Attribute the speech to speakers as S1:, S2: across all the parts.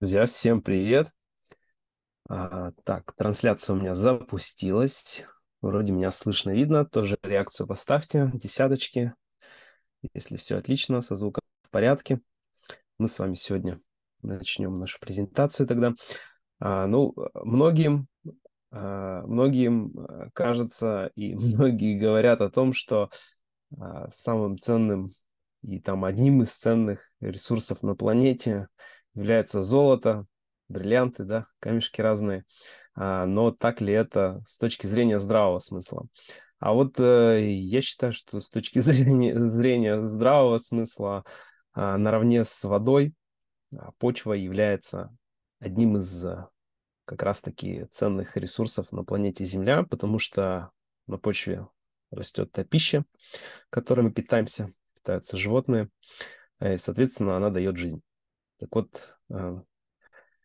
S1: Друзья, всем привет. А, так, трансляция у меня запустилась. Вроде меня слышно, видно. Тоже реакцию поставьте, десяточки. Если все отлично, со звуком в порядке. Мы с вами сегодня начнем нашу презентацию тогда. А, ну, многим, а, многим а, кажется и многие говорят о том, что а, самым ценным и там одним из ценных ресурсов на планете – является золото, бриллианты, да, камешки разные. А, но так ли это с точки зрения здравого смысла? А вот э, я считаю, что с точки зрения, зрения здравого смысла а, наравне с водой а, почва является одним из э, как раз-таки ценных ресурсов на планете Земля, потому что на почве растет та пища, которой мы питаемся, питаются животные, э, и, соответственно, она дает жизнь. Так вот, э,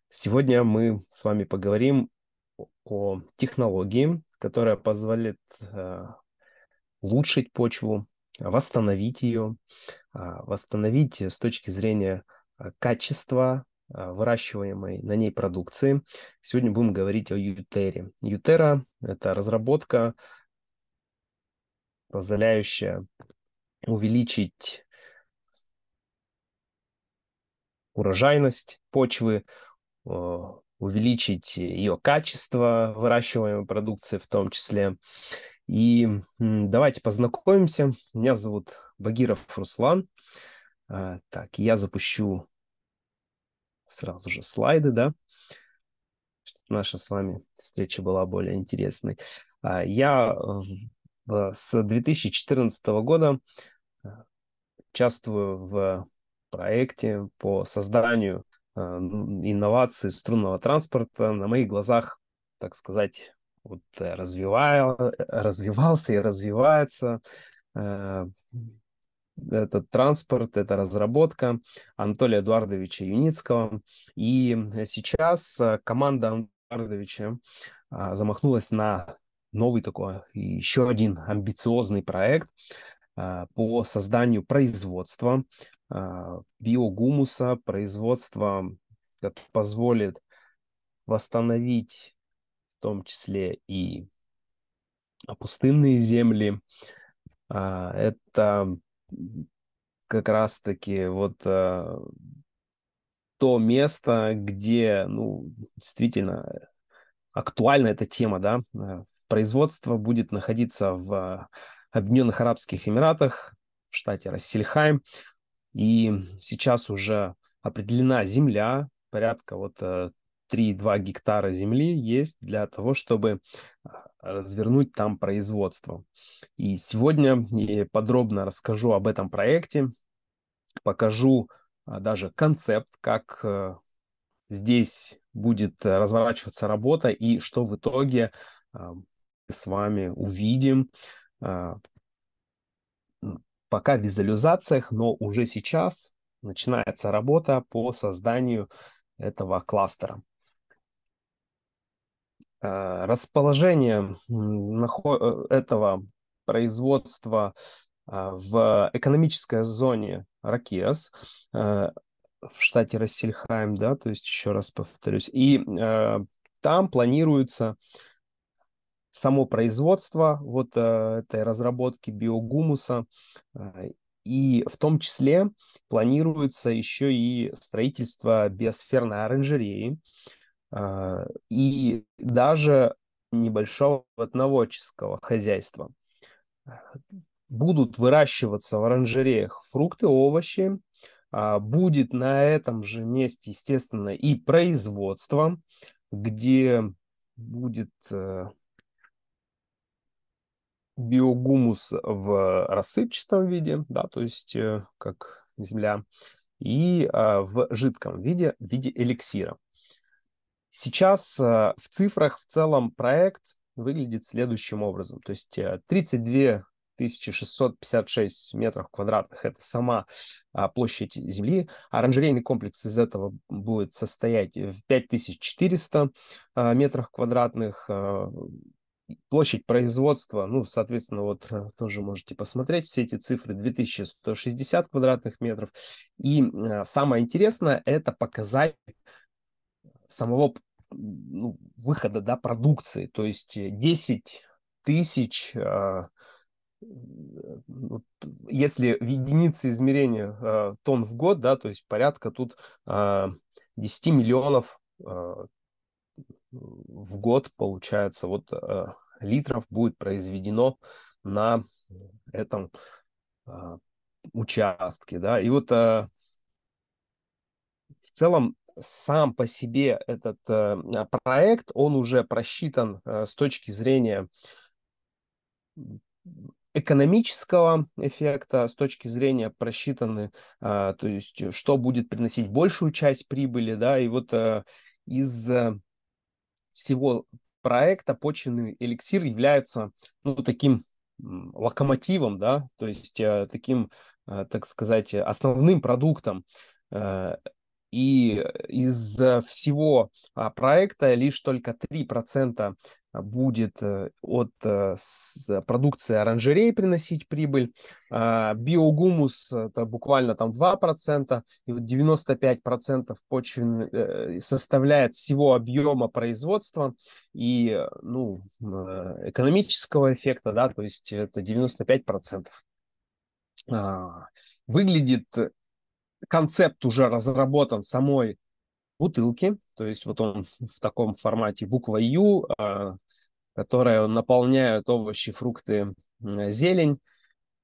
S1: сегодня мы с вами поговорим о технологии, которая позволит э, улучшить почву, восстановить ее, а, восстановить с точки зрения э, качества выращиваемой на ней продукции. Сегодня будем говорить о Ютере. Ютера – это разработка, позволяющая увеличить урожайность почвы, э, увеличить ее качество выращиваемой продукции в том числе. И давайте познакомимся. Меня зовут Багиров Руслан. А, так, я запущу сразу же слайды, да, чтобы наша с вами встреча была более интересной. А, я с 2014 года а, участвую в проекте по созданию э, инноваций струнного транспорта на моих глазах, так сказать, вот э, развивая, э, развивался и развивается э, этот транспорт, эта разработка Анатолия Эдуардовича Юницкого. И сейчас э, команда Эдуардовича э, замахнулась на новый такой, еще один амбициозный проект, по созданию производства а, биогумуса, производство, которое позволит восстановить в том числе и пустынные земли. А, это как раз-таки вот а, то место, где, ну, действительно э, актуальна эта тема, да, э, производство будет находиться в Объединенных Арабских Эмиратах, в штате Рассельхайм. И сейчас уже определена земля, порядка вот 3-2 э, гектара земли есть для того, чтобы а, развернуть там производство. И сегодня я подробно расскажу об этом проекте, покажу а, даже концепт, как э, здесь будет разворачиваться работа и что в итоге а, с вами увидим, пока в визуализациях, но уже сейчас начинается работа по созданию этого кластера. Э, расположение э, этого производства э, в экономической зоне Ракес в штате Рассельхайм, да, то есть еще раз повторюсь, и там планируется само производство вот э, этой разработки биогумуса, э, и в том числе планируется еще и строительство биосферной оранжереи э, и даже небольшого одноводческого хозяйства. Будут выращиваться в оранжереях фрукты, овощи, а будет на этом же месте, естественно, и производство, где будет биогумус в рассыпчатом виде, да, то есть э, как земля, и а, в жидком виде, в виде эликсира. Сейчас а, в цифрах в целом проект выглядит следующим образом. То есть 32 э, 1656 метров квадратных – это сама а, площадь Земли. Оранжерейный комплекс из этого будет состоять в 5400 а, метрах квадратных. А, Площадь производства, ну, соответственно, вот э, тоже можете посмотреть все эти цифры, 2160 квадратных метров. И э, самое интересное, это показать самого ну, выхода, да, продукции, то есть 10 э, тысяч, если в единице измерения тонн в год, да, то есть порядка тут 10 миллионов в год, получается, вот э, литров будет произведено на этом а, участке, да, и вот э, в целом сам по себе этот э, проект, он уже просчитан с точки зрения экономического эффекта, с точки зрения просчитаны, а, то есть что будет приносить большую часть прибыли, да, и вот из всего проекта почвенный эликсир является ну, таким локомотивом, да, то есть э, таким, э, так сказать, основным продуктом э, и э, из э, всего а, проекта лишь только 3% будет э, от продукции оранжерей приносить прибыль. А, биогумус это буквально там 2%, и вот 95% почвен составляет всего объема производства и ну, экономического эффекта, да, то есть это 95%. А, выглядит концепт уже разработан самой бутылки, то есть вот он в таком формате буква Ю, а, которая наполняют овощи, фрукты, зелень.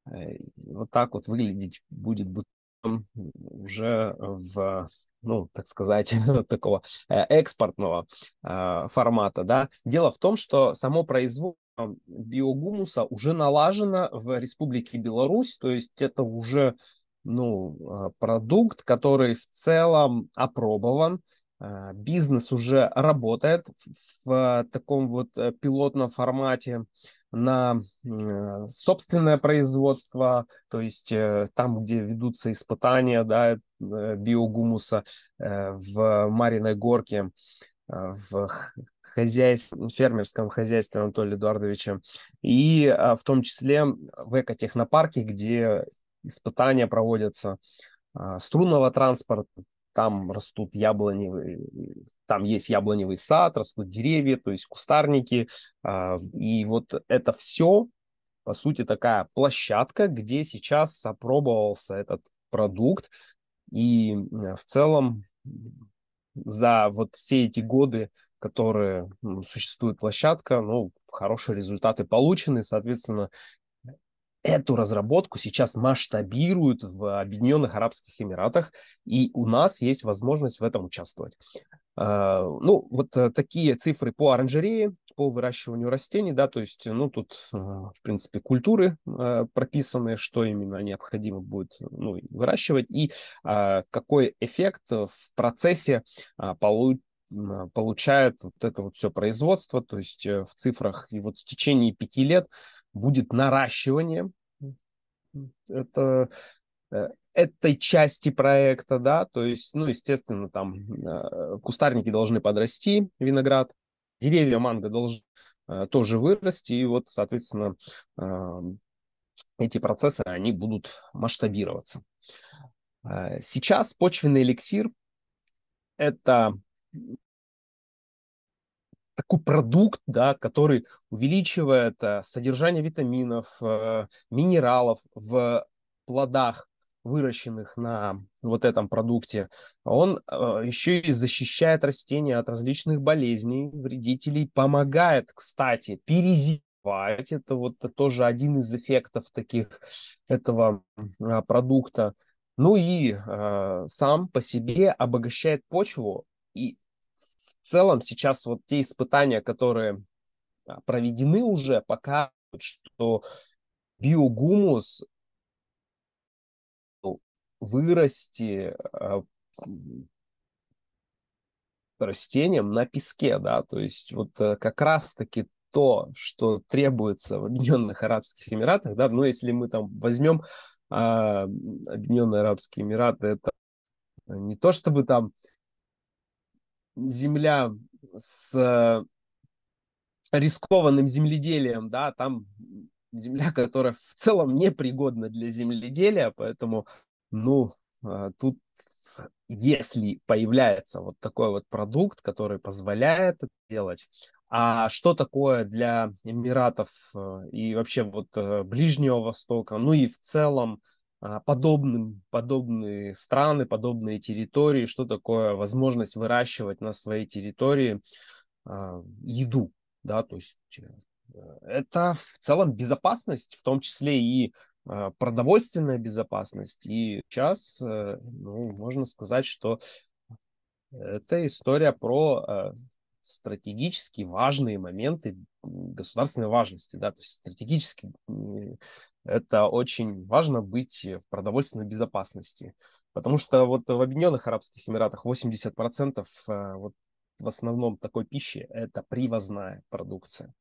S1: Э, вот так вот выглядеть будет бутылка уже в ну, так сказать, такого э, экспортного а, формата, да. Дело в том, что само производство биогумуса уже налажено в Республике Беларусь, то есть это уже ну, а, продукт, который в целом опробован, а, бизнес уже работает в таком вот э, пилотном формате на собственное производство, то есть э, там, где ведутся испытания да, э, биогумуса в Мариной горке, а, в хозяйств, ну, фермерском хозяйстве Анатолия Эдуардовича, и в том числе в экотехнопарке, где испытания проводятся, а, струнного транспорта, там растут яблоневые, там есть яблоневый сад, растут деревья, то есть кустарники. А, и вот это все, по сути, такая площадка, где сейчас опробовался этот продукт. И э, в целом за вот все эти годы, которые существует площадка, ну, хорошие результаты получены, соответственно, эту разработку сейчас масштабируют в Объединенных Арабских Эмиратах, и у нас есть возможность в этом участвовать. А, ну, вот э, такие цифры по оранжерее, по выращиванию растений, да, то есть, ну, тут, э, в принципе, культуры э, прописаны, что именно необходимо будет ну, выращивать, и а, какой эффект в процессе а, получ получает вот это вот все производство, то есть в цифрах и вот в течение пяти лет будет наращивание это, э, этой части проекта, да, то есть, ну, естественно, там э, кустарники должны подрасти, виноград, деревья манго должны э, тоже вырасти, и вот, соответственно, эти процессы, они будут масштабироваться. Сейчас почвенный эликсир – это такой продукт, да, который увеличивает э, содержание витаминов, э, минералов в плодах, выращенных на вот этом продукте, он э, еще и защищает растения от различных болезней, вредителей, помогает, кстати, перезимовать. Это вот тоже один из эффектов таких этого а, продукта. Ну и э, сам по себе обогащает почву и целом сейчас вот те испытания, которые а, проведены уже, показывают, что биогумус ну, вырасти а, растением на песке, да, то есть вот э, как раз-таки то, что требуется в Объединенных Арабских Эмиратах, да, ну если мы там возьмем а, Объединенные Арабские Эмираты, это не то чтобы там земля с э, рискованным земледелием, да, там земля, которая в целом непригодна для земледелия, поэтому, ну, э, тут если появляется вот такой вот продукт, который позволяет это делать, а что такое для Эмиратов э, и вообще вот Ближнего Востока, ну и в целом а, подобным, подобные страны, подобные территории, что такое возможность выращивать на своей территории а, еду, да, то есть э, это в целом безопасность, в том числе и а, продовольственная безопасность. И сейчас э, ну, можно сказать, что это история про э, стратегически важные моменты государственной важности, да, то есть стратегически это очень важно быть э, в продовольственной безопасности. Потому что вот в Объединенных Арабских Эмиратах 80% э, вот в основном такой пищи это привозная продукция.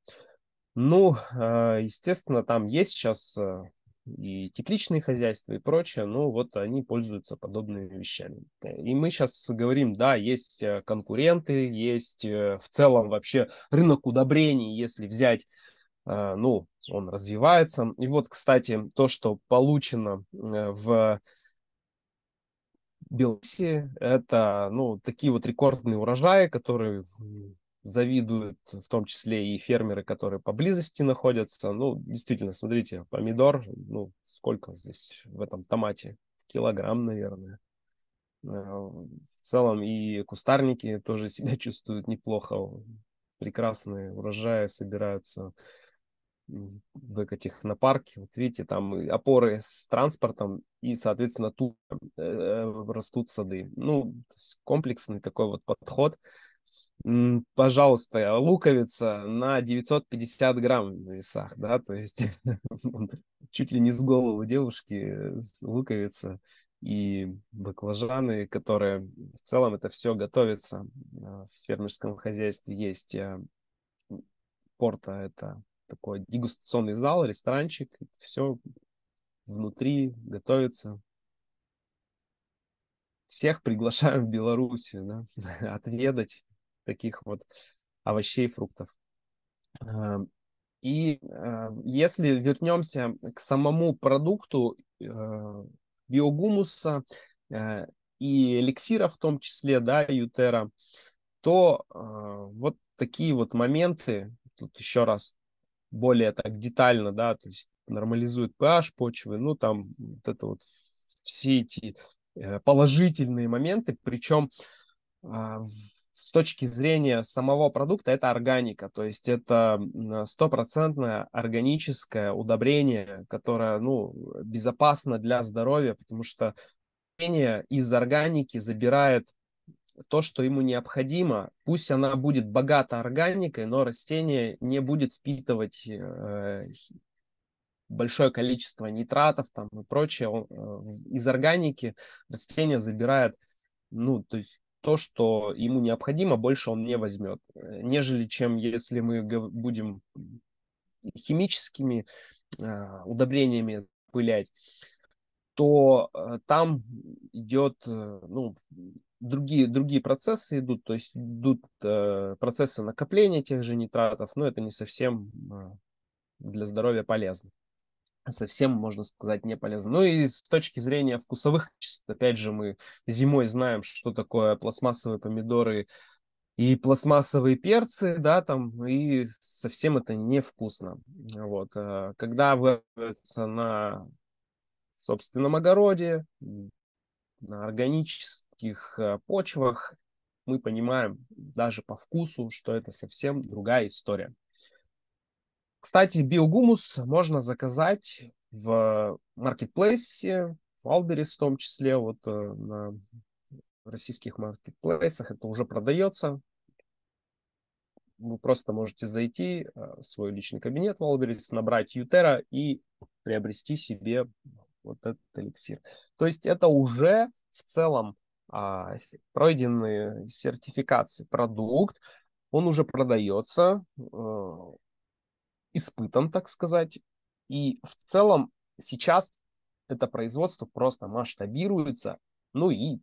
S1: Ну, а, естественно, там есть сейчас э, и тепличные хозяйства и прочее, но вот они пользуются подобными вещами. И мы сейчас говорим, да, есть конкуренты, есть в целом вообще рынок удобрений, если взять Э, ну, он развивается. И вот, кстати, то, что получено э, в Беларуси, это, ну, такие вот рекордные урожаи, которые завидуют в том числе и фермеры, которые поблизости находятся. Ну, действительно, смотрите, помидор, ну, сколько здесь в этом томате? Килограмм, наверное. Э, в целом и кустарники тоже себя чувствуют неплохо. Прекрасные урожаи собираются в этих на парке, вот видите, там опоры с транспортом и, соответственно, тут э, растут сады. Ну, комплексный такой вот подход. Пожалуйста, луковица на 950 грамм на весах, да, то есть чуть ли не с головы девушки луковица и баклажаны, которые в целом это все готовится а, в фермерском хозяйстве. Есть э, порта, это такой дегустационный зал, ресторанчик, все внутри готовится. Всех приглашаем в Белоруссию, да, отведать таких вот овощей, фруктов. Эм, и эм, если вернемся к самому продукту э, биогумуса э, и эликсира в том числе, да, ютера, то э, вот такие вот моменты, тут еще раз более так детально, да, то есть нормализует pH почвы, ну, там вот это вот все эти э, положительные моменты, причем а, с точки зрения самого продукта это органика, то есть это стопроцентное органическое удобрение, которое, ну, безопасно для здоровья, потому что из органики забирает то, что ему необходимо. Пусть она будет богата органикой, но растение не будет впитывать э, большое количество нитратов там и прочее. Он, э, из органики растение забирает, ну, то есть то, что ему необходимо, больше он не возьмет, э, нежели чем если мы будем химическими э, удобрениями пылять, то э, там идет, э, ну, другие, другие процессы идут, то есть идут э, процессы накопления тех же нитратов, но это не совсем э, для здоровья полезно. Совсем, можно сказать, не полезно. Ну и с точки зрения вкусовых качеств, опять же, мы зимой знаем, что такое пластмассовые помидоры и пластмассовые перцы, да, там, и совсем это невкусно. Вот. Э, когда вырвется на собственном огороде, на органическом легких э, почвах, мы понимаем даже по вкусу, что это совсем другая история. Кстати, биогумус можно заказать в маркетплейсе, в Алдерис в том числе, вот э, на российских маркетплейсах это уже продается. Вы просто можете зайти э, в свой личный кабинет в Алдерис, набрать Ютера и приобрести себе вот этот эликсир. То есть это уже в целом а, пройденные сертификации продукт, он уже продается, э, испытан, так сказать. И в целом сейчас это производство просто масштабируется. Ну и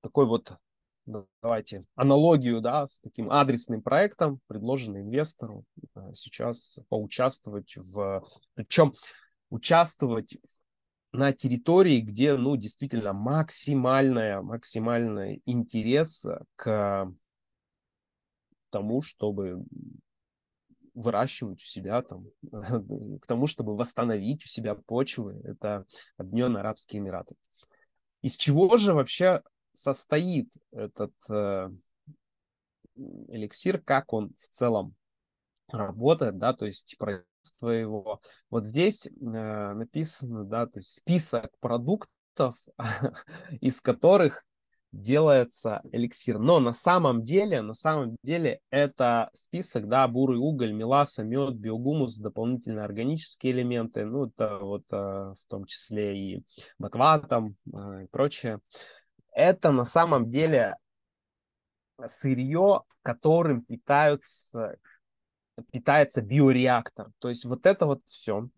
S1: такой вот, давайте, аналогию, да, с таким адресным проектом, предложенный инвестору э, сейчас поучаствовать в... Причем участвовать на территории, где, ну, действительно максимальная, максимальный интерес э, к тому, чтобы выращивать у себя там, к тому, чтобы восстановить у себя почвы. Это Объединенные Арабские Эмираты. Из чего же вообще состоит этот э, эликсир, как он в целом работает, да, то есть производство его. Вот здесь э, написано, да, то есть список продуктов, из которых делается эликсир. Но на самом деле, на самом деле это список, да, бурый уголь, меласа, мед, биогумус, дополнительные органические элементы, ну, это вот э, в том числе и ботва там э, и прочее. Это на самом деле сырье, которым питаются питается биореактор. То есть вот это вот все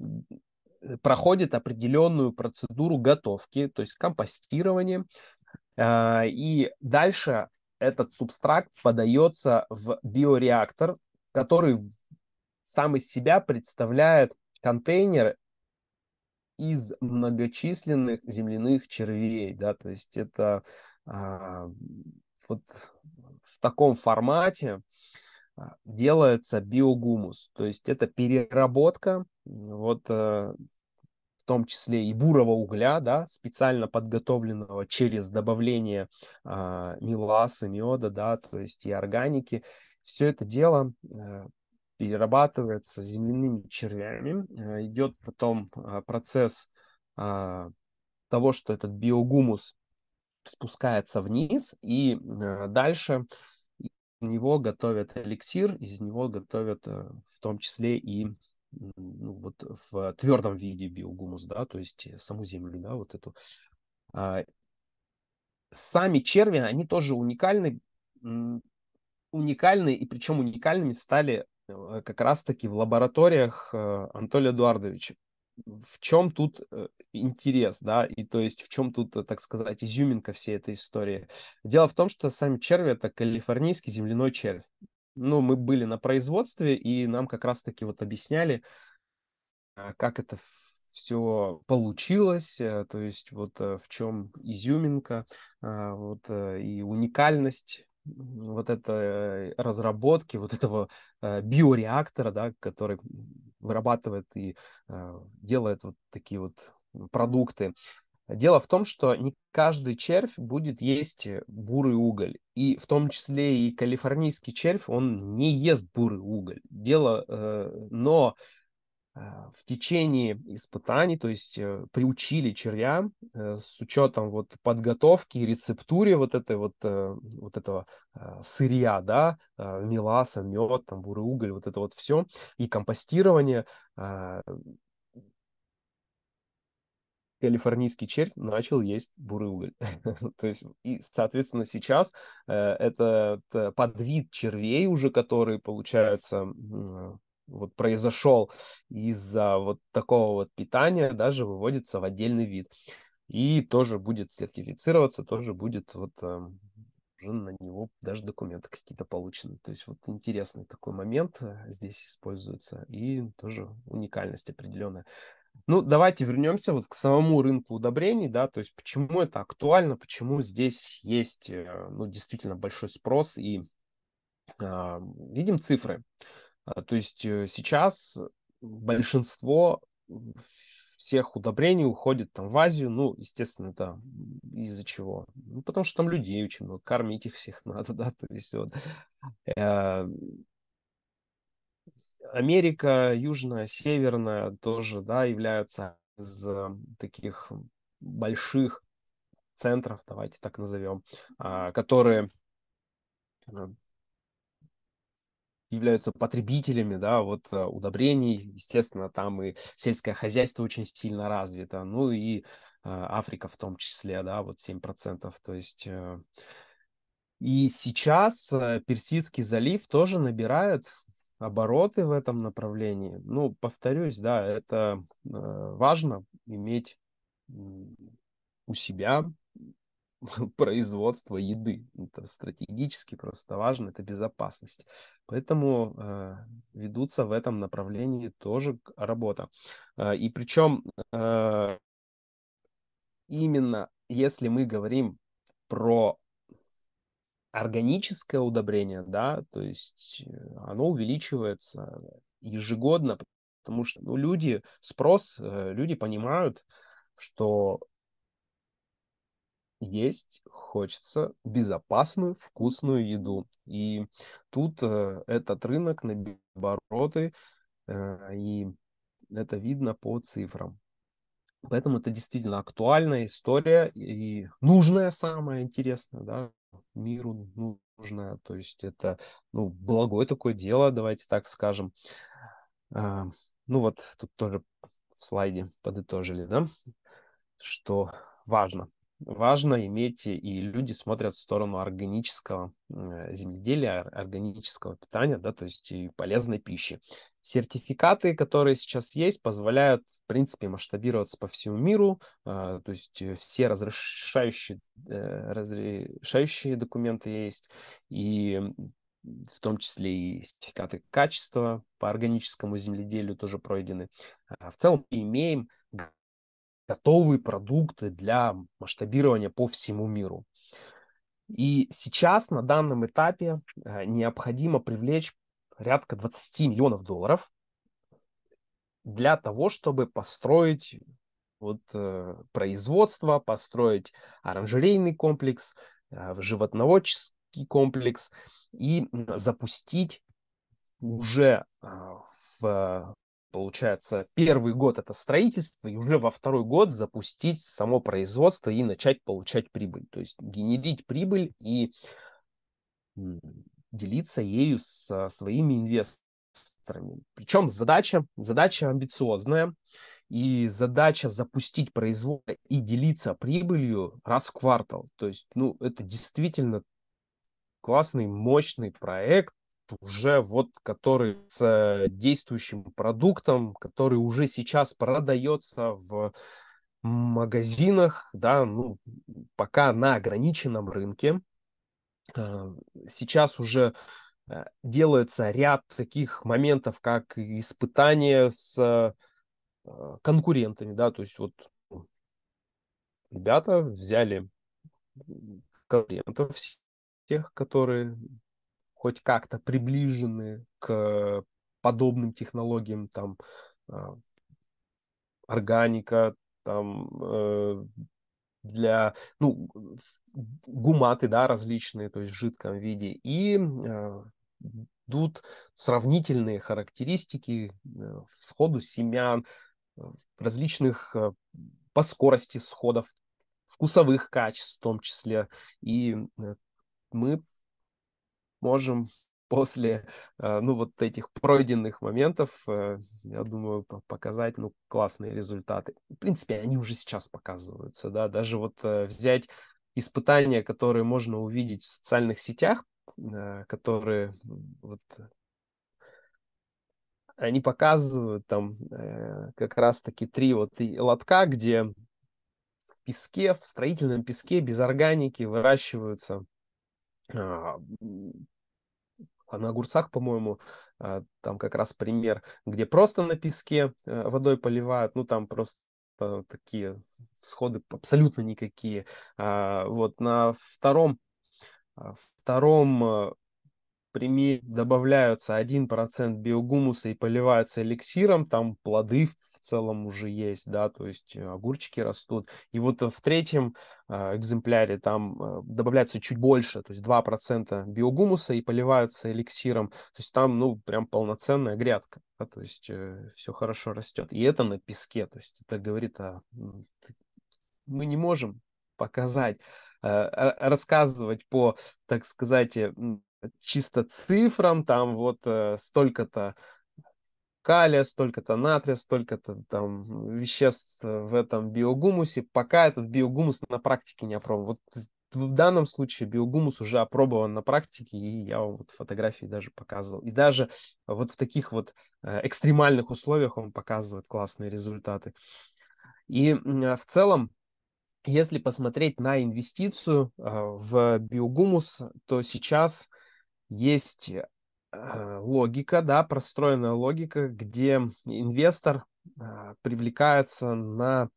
S1: э, проходит определенную процедуру готовки, то есть компостирование. А, и дальше этот субстракт подается в биореактор, который сам из себя представляет контейнер из многочисленных земляных червей, да, то есть это а, вот в таком формате, а, делается биогумус, то есть это переработка вот э, в том числе и бурого угля, да, специально подготовленного через добавление э, а, меласы, меда, да, то есть и органики. Все это дело э, перерабатывается земляными червями. Э, идет потом э, процесс э, того, что этот биогумус спускается вниз, и э, дальше э, него готовят эликсир, из него готовят э, в том числе и ну, вот в твердом виде биогумус, да, то есть э, саму землю, да, вот эту. А, сами черви, они тоже уникальны, уникальны, и причем уникальными стали э, как раз-таки в лабораториях Анатолия Эдуардовича в чем тут э, интерес, да, и то есть в чем тут, э, так сказать, изюминка всей этой истории. Дело в том, что сами черви это калифорнийский земляной червь. Ну, мы были на производстве, и нам как раз-таки вот объясняли, а, как это все получилось, э, то есть вот в чем изюминка, а, вот и уникальность вот этой э, разработки, вот этого э, биореактора, да, который вырабатывает и э, делает вот такие вот продукты. Дело в том, что не каждый червь будет есть бурый уголь. И в том числе и калифорнийский червь, он не ест бурый уголь. Дело, но а, в течение испытаний, то есть э, приучили червя э, с учетом вот подготовки и рецептуре вот этой вот, э, вот этого а, сырья, да, а, меласа, мед, там, бурый уголь, вот это вот все, и компостирование, калифорнийский червь начал есть бурый уголь. То есть, и, соответственно, сейчас э, этот подвид червей уже, которые получаются вот произошел из-за вот такого вот питания, даже выводится в отдельный вид. И тоже будет сертифицироваться, тоже будет вот эм, уже на него даже документы какие-то получены. То есть вот интересный такой момент э, здесь используется и тоже уникальность определенная. Ну, давайте вернемся вот к самому рынку удобрений, да, то есть почему это актуально, почему здесь есть, э, ну, действительно большой спрос и э, видим цифры. А, то есть э, сейчас большинство всех удобрений уходит там в Азию, ну, естественно, это из-за чего? Ну, потому что там людей очень много, кормить их всех надо, да, то есть вот. Э, Америка южная, северная тоже, да, являются из э, таких больших центров, давайте так назовем, а, которые являются потребителями, да, вот э, удобрений, естественно, там и сельское хозяйство очень сильно развито, ну и э, Африка в том числе, да, вот 7%, то есть... Э, и сейчас Персидский залив тоже набирает обороты в этом направлении. Ну, повторюсь, да, это важно иметь у себя производства еды. Это стратегически просто важно, это безопасность. Поэтому э, ведутся в этом направлении тоже работа. Э, и причем э, именно если мы говорим про органическое удобрение, да, то есть э, оно увеличивается ежегодно, потому что ну, люди, спрос, э, люди понимают, что есть хочется безопасную, вкусную еду. И тут э, этот рынок набирает обороты, э, и это видно по цифрам. Поэтому это действительно актуальная история и нужная, самое интересное, да, миру нужная. То есть это, ну, благое такое дело, давайте так скажем. Э, ну вот тут тоже в слайде подытожили, да, что важно – важно иметь, и люди смотрят в сторону органического э, земледелия, органического питания, да, то есть и полезной пищи. Сертификаты, которые сейчас есть, позволяют, в принципе, масштабироваться по всему миру, а, то есть э, все разрешающие, э, разрешающие документы есть, и в том числе и сертификаты качества по органическому земледелию тоже пройдены. А, в целом имеем готовые продукты для масштабирования по всему миру. И сейчас на данном этапе э, необходимо привлечь порядка 20 миллионов долларов для того, чтобы построить вот, э, производство, построить оранжерейный комплекс, э, животноводческий комплекс и запустить уже в получается, первый год это строительство, и уже во второй год запустить само производство и начать получать прибыль. То есть генерить прибыль и делиться ею со своими инвесторами. Причем задача, задача амбициозная, и задача запустить производство и делиться прибылью раз в квартал. То есть, ну, это действительно классный, мощный проект, уже вот который с действующим продуктом, который уже сейчас продается в магазинах, да, ну, пока на ограниченном рынке. Э, сейчас уже э, делается ряд таких моментов, как испытания с э, конкурентами, да, то есть вот ну, ребята взяли конкурентов всех, которые хоть как-то приближены к подобным технологиям, там, а, органика, там, э, для, ну, гуматы, да, различные, то есть в жидком виде, и а, идут сравнительные характеристики э, сходу семян, э, различных по скорости сходов, вкусовых качеств в том числе. И мы можем после э, ну вот этих пройденных моментов, э, я думаю, показать ну классные результаты. В принципе, они уже сейчас показываются, да, даже вот э, взять испытания, которые можно увидеть в социальных сетях, которые вот они показывают там как раз-таки три вот и лотка, где в песке, в строительном песке без органики выращиваются а, а на огурцах, по-моему, а, там как раз пример, где просто на песке э, водой поливают, ну там просто такие всходы абсолютно никакие. А, вот на втором, втором примере добавляются 1% биогумуса и поливаются эликсиром, там плоды в целом уже есть, да, то есть э, огурчики растут. И вот э, в третьем э, экземпляре там добавляется чуть больше, то есть 2% биогумуса и поливаются эликсиром. То есть там, ну, прям полноценная грядка, да, то есть все хорошо растет. И это на песке, то есть это говорит о... Мы не можем показать рассказывать по, так сказать, чисто цифрам, там вот э, столько-то калия, столько-то натрия, столько-то там веществ в этом биогумусе, пока этот биогумус на практике не опробован. Вот в данном случае биогумус уже опробован на практике, и я вам вот фотографии даже показывал. И даже вот в таких вот э, экстремальных условиях он показывает классные результаты. И а в целом, если посмотреть на инвестицию э, в биогумус, то сейчас есть э, э, логика, да, простроенная логика, где инвестор а, привлекается на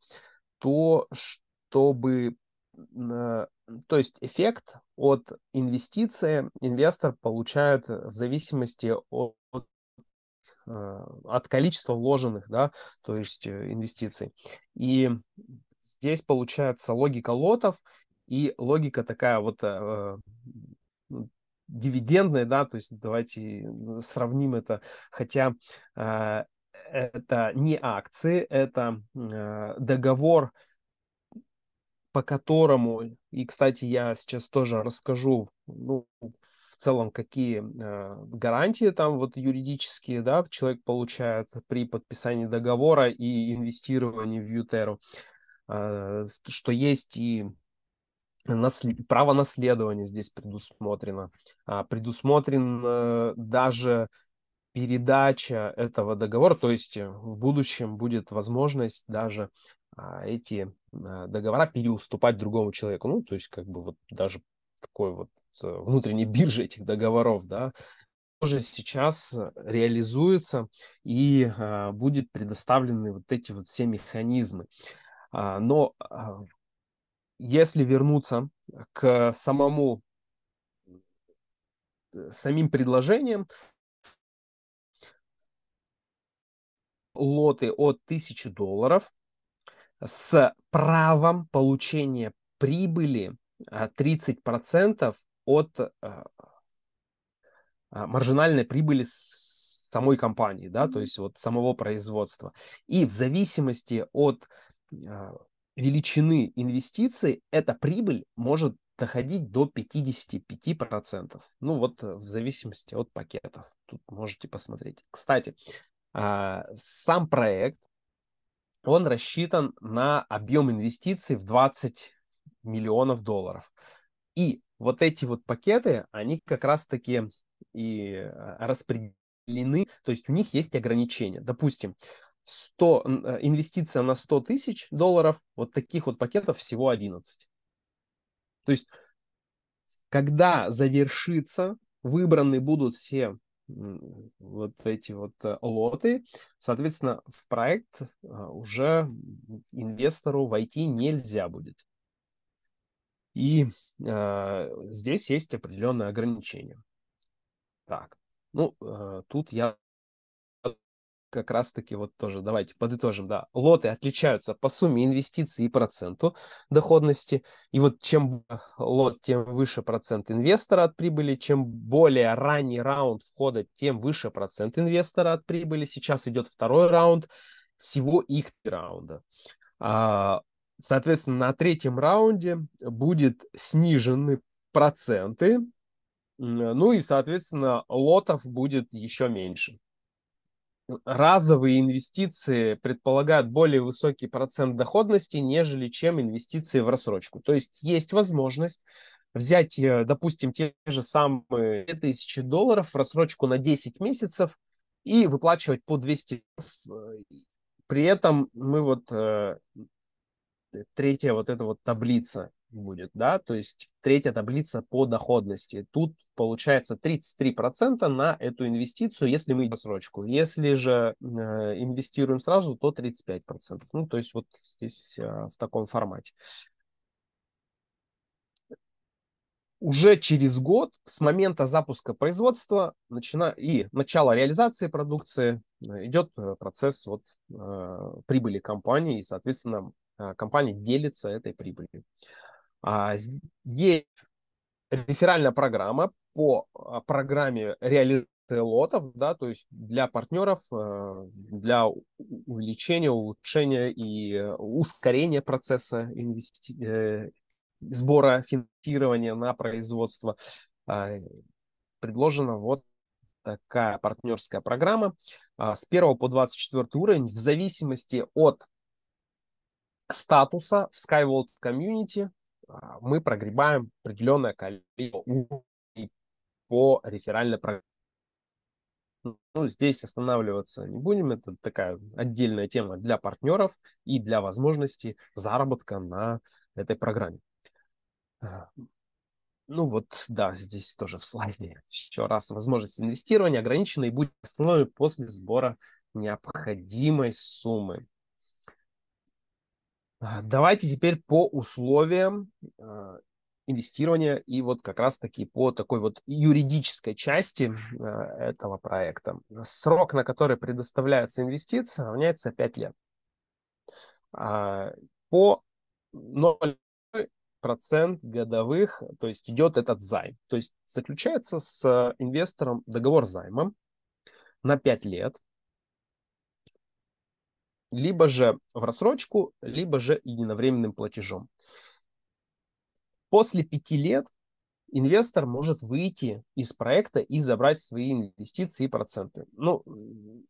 S1: то, чтобы, то есть эффект от инвестиции инвестор получает в зависимости от а, от количества вложенных, да, то есть э, инвестиций. И здесь получается логика лотов и логика такая вот дивидендной, да, то есть давайте сравним это, хотя э, это не акции, это э, договор, по которому, и, кстати, я сейчас тоже расскажу, ну, в целом, какие э, гарантии там вот юридические, да, человек получает при подписании договора и инвестировании в Ютеру, э, что есть и право наследования здесь предусмотрено. А, даже передача этого договора, то есть э, в будущем будет возможность даже а, эти а, договора переуступать другому человеку. Ну, то есть как бы вот даже такой вот э, внутренней биржи этих договоров, да, тоже сейчас реализуется и а, будет предоставлены вот эти вот все механизмы. но если вернуться к самому э, самим предложениям, лоты от 1000 долларов с правом получения прибыли 30% а, от э, а, маржинальной прибыли самой компании, да, то есть вот самого производства. И в зависимости от э, величины инвестиций эта прибыль может доходить до 55%. Ну вот э, в зависимости от пакетов. Тут можете посмотреть. Кстати, а, сам проект, он рассчитан на объем инвестиций в 20 миллионов долларов. И вот эти вот пакеты, они как раз-таки и э, распределены, то есть у них есть ограничения. Допустим, 100, э, инвестиция на 100 тысяч долларов, вот таких вот пакетов всего 11. То есть, когда завершится, выбраны будут все вот эти вот э, лоты, соответственно, в проект а, уже инвестору войти нельзя будет. И э, здесь есть определенные ограничения. Так, ну, э, тут я как раз-таки вот тоже, давайте подытожим, да, лоты отличаются по сумме инвестиций и проценту доходности, и вот чем лот, тем выше процент инвестора от прибыли, чем более ранний раунд входа, тем выше процент инвестора от прибыли, сейчас идет второй раунд, всего их три раунда. А, соответственно, на третьем раунде будет снижены проценты, ну и, соответственно, лотов будет еще меньше разовые инвестиции предполагают более высокий процент доходности, нежели чем инвестиции в рассрочку. То есть есть возможность взять, э, допустим, те же самые 2000 долларов в рассрочку на 10 месяцев и выплачивать по 200. Э, при этом мы вот э, третья вот эта вот таблица будет, да, то есть третья таблица по доходности. Тут получается 33% на эту инвестицию, если мы идем срочку. Если же э, инвестируем сразу, то 35%. Ну, то есть вот здесь э, в таком формате. Уже через год с момента запуска производства начина... и начала реализации продукции э, идет э, процесс вот, э, прибыли компании и, соответственно, Э, компания делится этой прибылью. А, есть реферальная программа по а, программе реализации лотов, да, то есть для партнеров, э, для увеличения, улучшения и э, ускорения процесса инвести... сбора финансирования на производство а, предложена вот такая партнерская программа с 1 по 24 уровень в зависимости от статуса в SkyWorld Community а, мы прогребаем определенное количество по реферальной программе. Ну, здесь останавливаться не будем. Это такая отдельная тема для партнеров и для возможности заработка на этой программе. А, ну вот, да, здесь тоже в слайде. Еще раз, возможность инвестирования ограничена и будет остановлена после сбора необходимой суммы. А, давайте теперь по условиям а, инвестирования и вот как раз-таки по такой вот юридической части а, этого проекта. Срок, на который предоставляется инвестиция, равняется 5 лет. А, по 0% годовых, то есть идет этот займ. То есть заключается с инвестором договор займа на 5 лет либо же в рассрочку, либо же единовременным платежом. После пяти лет инвестор может выйти из проекта и забрать свои инвестиции и проценты. Ну,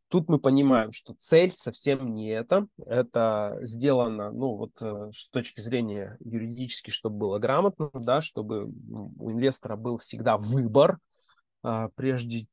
S1: тут мы понимаем, что цель совсем не это. Это сделано, ну, вот э, с точки зрения юридически, чтобы было грамотно, да, чтобы у инвестора был всегда выбор, а, прежде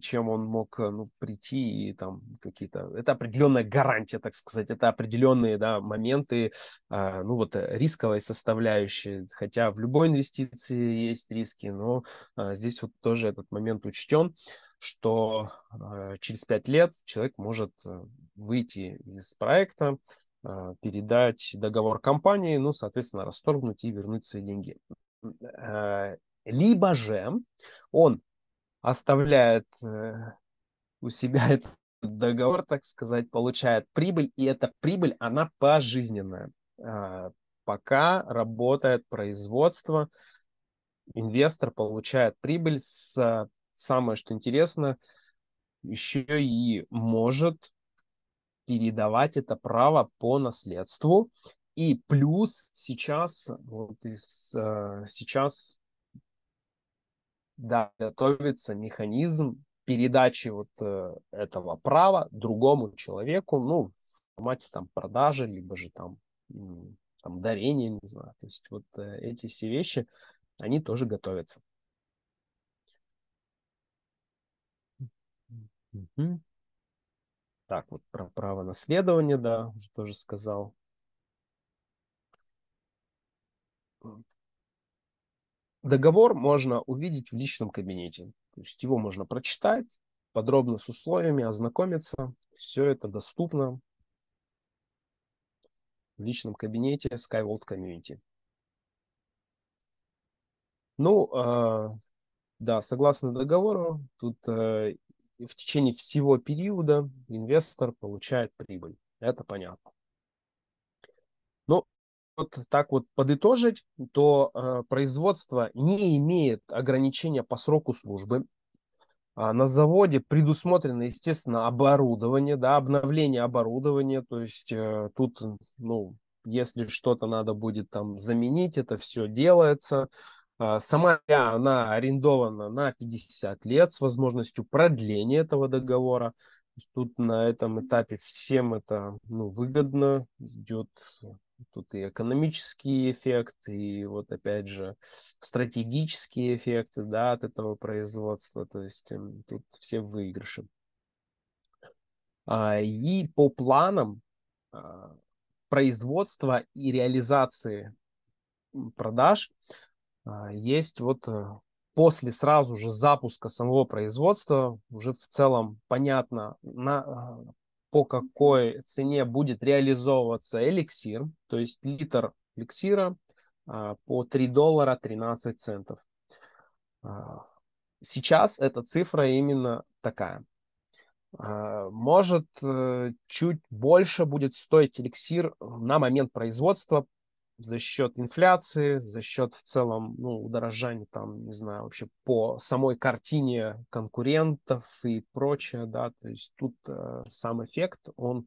S1: чем он мог э, ну, прийти и там какие-то... Это определенная гарантия, так сказать, это определенные да, моменты, а, ну вот э, рисковой составляющей, хотя в любой инвестиции есть риски, но а, здесь вот тоже этот момент учтен, что а, через пять лет человек может э, выйти из проекта, а, передать договор компании, ну, соответственно, расторгнуть и вернуть свои деньги а, либо же он оставляет э, у себя этот договор, так сказать, получает прибыль, и эта прибыль, она пожизненная. А, пока работает производство, инвестор получает прибыль с самое что интересно, еще и может передавать это право по наследству. И плюс сейчас, вот из, э, сейчас да, готовится механизм передачи вот э, этого права другому человеку, ну, в формате там продажи, либо же там, там дарения, не знаю. То есть вот э, эти все вещи, они тоже готовятся. Угу. Так, вот про право наследования, да, уже тоже сказал договор можно увидеть в личном кабинете. То есть его можно прочитать, подробно с условиями ознакомиться. Все это доступно в личном кабинете SkyWorld Community. Ну, а, да, согласно договору, тут э, в течение всего периода инвестор получает прибыль. Это понятно. Ну, вот так вот подытожить, то э, производство не имеет ограничения по сроку службы. А на заводе предусмотрено, естественно, оборудование, да, обновление оборудования. То есть э, тут, ну, если что-то надо будет там заменить, это все делается. Э, сама она арендована на 50 лет с возможностью продления этого договора. Тут на этом этапе всем это ну, выгодно идет Тут и экономические эффекты, и вот опять же стратегические эффекты да, от этого производства. То есть эм, тут все выигрыши. А, и по планам а, производства и реализации продаж а, есть вот э, после сразу же запуска самого производства уже в целом понятно, на, по какой цене будет реализовываться эликсир, то есть литр эликсира а, по 3 доллара 13 центов. А, сейчас эта цифра именно такая. А, может, э, чуть больше будет стоить эликсир на момент производства за счет инфляции, за счет в целом ну, удорожания там, не знаю, вообще по самой картине конкурентов и прочее, да, то есть тут э, сам эффект, он,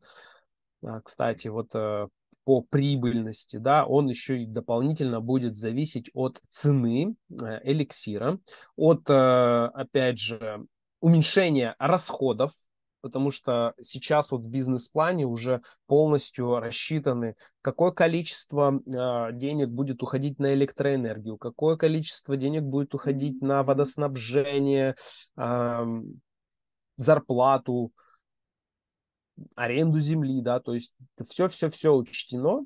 S1: э, кстати, вот э, по прибыльности, да, он еще и дополнительно будет зависеть от цены э, эликсира, от, э, опять же, уменьшения расходов потому что сейчас вот в бизнес-плане уже полностью рассчитаны, какое количество э, денег будет уходить на электроэнергию, какое количество денег будет уходить на водоснабжение, э, зарплату, аренду земли, да, то есть все-все-все учтено,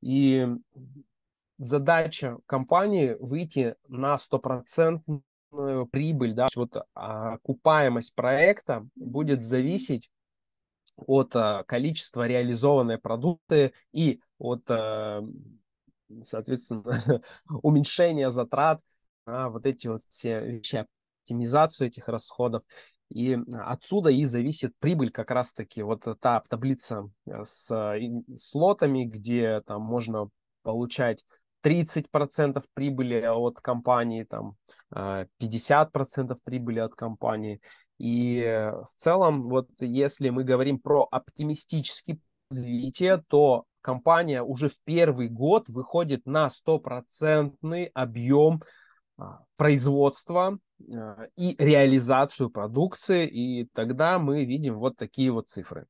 S1: и задача компании выйти на стопроцентную Э, прибыль, да, вот а, окупаемость проекта будет зависеть от а, количества реализованной продукты и от, а, соответственно, уменьшения затрат на вот эти вот все вещи, оптимизацию этих расходов. И отсюда и зависит прибыль как раз-таки. Вот та таблица э, с э, слотами, где там можно получать 30% прибыли от компании, там 50% а, прибыли от компании. И э, в целом, вот если мы говорим про оптимистические развитие, то компания уже в первый год выходит на стопроцентный объем а, производства а, и реализацию продукции, и тогда мы видим вот такие вот цифры.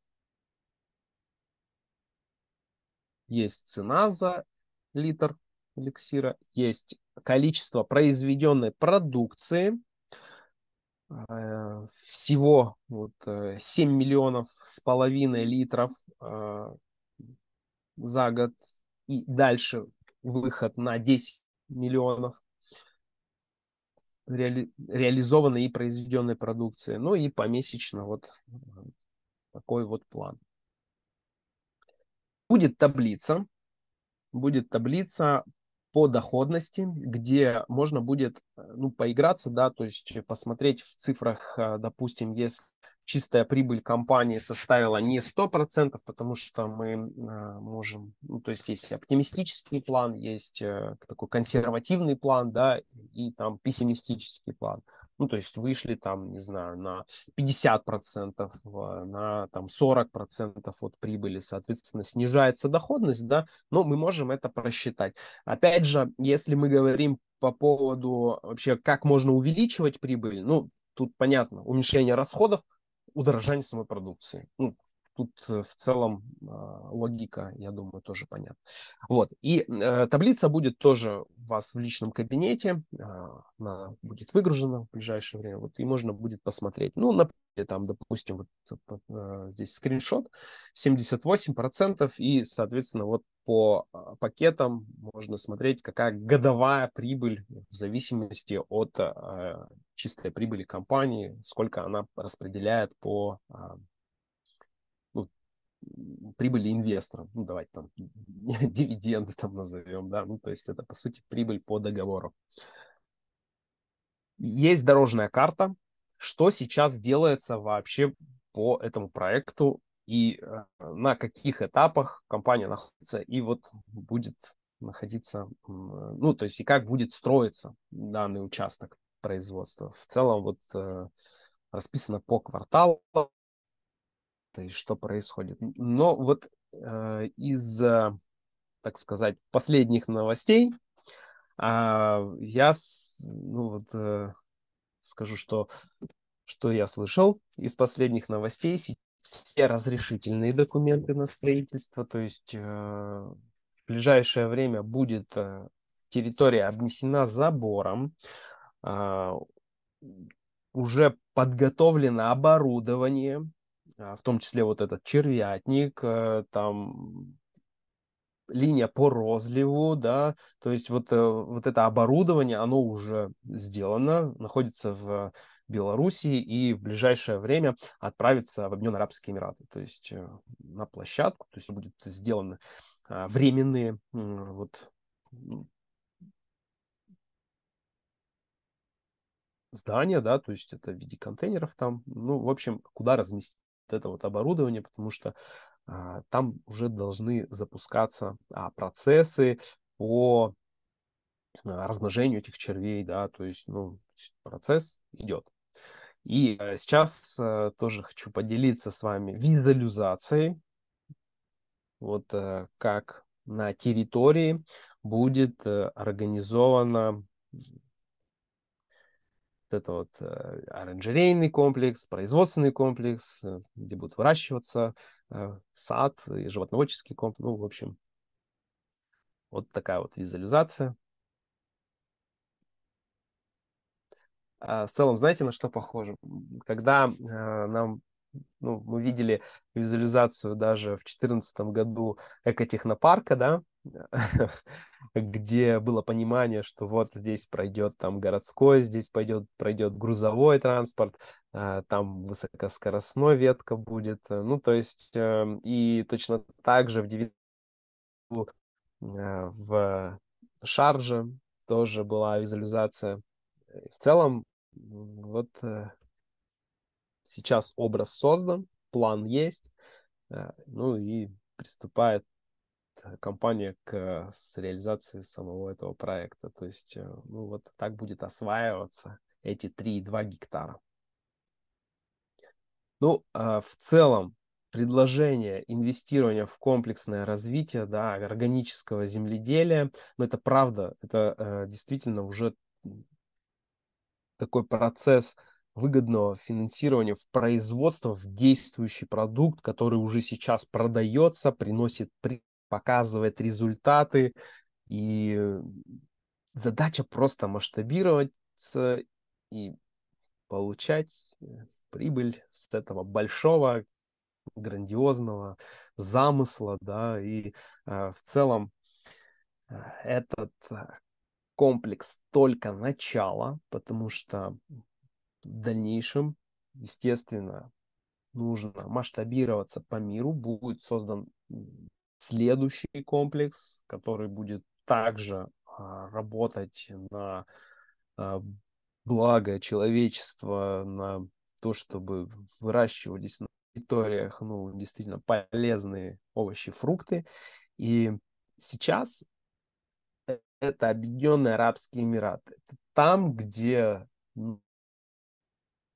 S1: Есть цена за литр, эликсира есть количество произведенной продукции, э, всего вот 7 э, миллионов с половиной литров э, за год и дальше выход на 10 миллионов реали реализованной и произведенной продукции. Ну и помесячно вот такой вот план. Будет таблица. Будет таблица по доходности, где можно будет э, ну, поиграться, да, то есть посмотреть в цифрах, э, допустим, если чистая прибыль компании составила не 100%, потому что мы э, можем, ну, то есть есть оптимистический план, есть такой консервативный план, да, и там пессимистический план. Э, ну, то есть вышли там, не знаю, на 50%, э, на там 40% от прибыли, соответственно, снижается доходность, да, но мы можем это просчитать. Опять же, если мы говорим по поводу вообще, как можно увеличивать прибыль, ну, тут понятно, уменьшение расходов, удорожание самой продукции. Ну, тут э, в целом а, логика, я думаю, тоже понятна. Вот. И э, таблица будет тоже у вас в личном кабинете. А, она будет выгружена в ближайшее время. Вот, и можно будет посмотреть. Ну, например, там, допустим, вот э, здесь скриншот 78%. И, соответственно, вот по а, пакетам можно смотреть, какая годовая прибыль в зависимости от чистой прибыли компании, сколько она распределяет по прибыли инвесторам, ну, давайте там дивиденды там назовем, да, ну, то есть это, по сути, прибыль по договору. Есть дорожная карта, что сейчас делается вообще по этому проекту и э, на каких этапах компания находится и вот будет находиться, ну, то есть и как будет строиться данный участок производства. В целом вот э, расписано по кварталам, то и что происходит. Но вот э, из, э, так сказать, последних новостей э, я с, ну, вот, э, скажу, что, что я слышал из последних новостей. Все разрешительные документы на строительство, то есть э, в ближайшее время будет э, территория обнесена забором, э, уже подготовлено оборудование, а, в том числе вот этот червятник, э, там линия по розливу, да, то есть вот, э, вот это оборудование, оно уже сделано, находится в Белоруссии и в ближайшее время отправится в Объединенные Арабские Эмираты, то есть э, на площадку, то есть будут сделаны а, временные вот здания, да, то есть это в виде контейнеров там, ну, в общем, куда разместить это вот оборудование, потому что а, там уже должны запускаться а, процессы по а, размножению этих червей, да, то есть, ну, процесс идет. И а, сейчас а, тоже хочу поделиться с вами визуализацией, вот а, как на территории будет организовано это вот э, оранжерейный комплекс, производственный комплекс, э, где будут выращиваться э, сад и животноводческий комплекс. Ну, в общем, вот такая вот визуализация. А в целом, знаете, на что похоже? Когда нам ну, мы видели визуализацию даже в 2014 году экотехнопарка, да, где было понимание, что вот здесь пройдет там городской, здесь пойдет, пройдет грузовой транспорт, а, там высокоскоростной ветка будет. Ну, то есть, эм, и точно так же в 9 а, в шарже тоже была визуализация. Э, в целом, вот э, сейчас образ создан, план есть, а, ну и приступает Э, компания к, с реализации самого этого проекта. То есть, э, ну вот так будет осваиваться эти 3,2 гектара. Ну, а в целом, предложение инвестирования в комплексное развитие да, органического земледелия, ну это правда, это э, действительно уже такой процесс выгодного финансирования в производство, в действующий продукт, который уже сейчас продается, приносит показывает результаты, и э, задача просто масштабироваться и получать э, прибыль с этого большого, грандиозного замысла, да, и э, в целом э, этот комплекс только начало, потому что в дальнейшем, естественно, нужно масштабироваться по миру, будет создан следующий комплекс, который будет также а, работать на а, благо человечества, на то, чтобы выращивались на территориях ну, действительно полезные овощи, фрукты. И сейчас это Объединенные Арабские Эмираты. Это там, где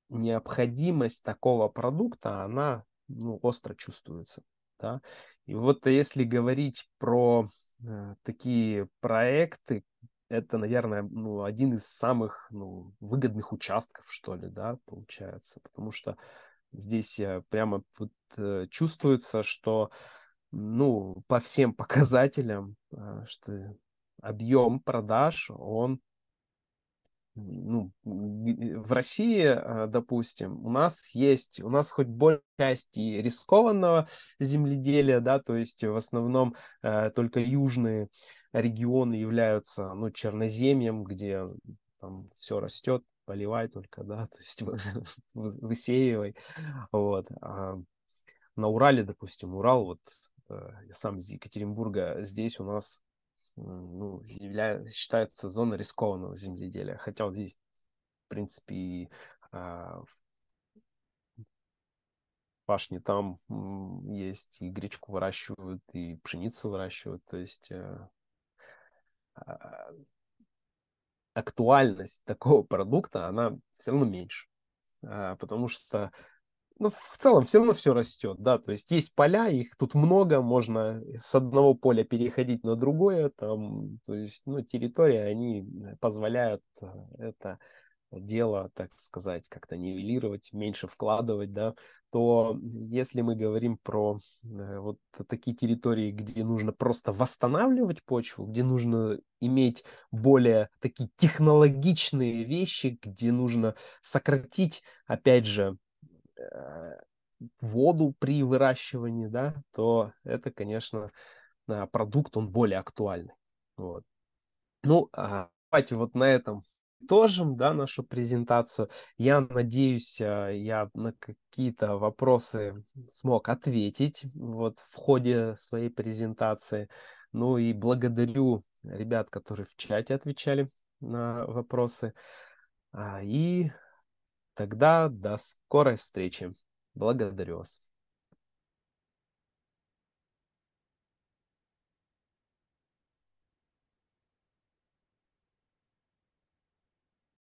S1: необходимость такого продукта, она ну, остро чувствуется. Да? И вот если говорить про э, такие проекты, это, наверное, ну, один из самых ну, выгодных участков, что ли, да, получается. Потому что здесь э, прямо вот, э, чувствуется, что ну, по всем показателям, э, что объем продаж, он ну, в России, э, допустим, у нас есть, у нас хоть большая часть и рискованного земледелия, да, то есть в основном э, только южные регионы являются, ну, черноземьем, где там все растет, поливай только, да, то есть высеивай, вот. А на Урале, допустим, Урал, вот э, я сам из Екатеринбурга, здесь у нас ну, является, считается зоной рискованного земледелия. Хотя вот здесь, в принципе, и а, пашни там есть, и гречку выращивают, и пшеницу выращивают. То есть а, а, актуальность такого продукта, она все равно меньше. А, потому что ну, в целом все равно все растет, да, то есть есть поля, их тут много, можно с одного поля переходить на другое, там, то есть, ну, территория они э, позволяют э, это дело, так сказать, как-то нивелировать, меньше вкладывать, да, то если мы говорим про э, вот такие территории, где нужно просто восстанавливать почву, где нужно иметь более такие технологичные вещи, где нужно сократить, опять же, Э, воду при выращивании, да, то это, конечно, продукт, он более актуальный. Вот. Ну, а, давайте вот на этом подытожим да, нашу презентацию. Я надеюсь, э, я на какие-то вопросы смог ответить вот в ходе своей презентации. Ну и благодарю ребят, которые в чате отвечали на вопросы. А, и Тогда до скорой встречи. Благодарю вас.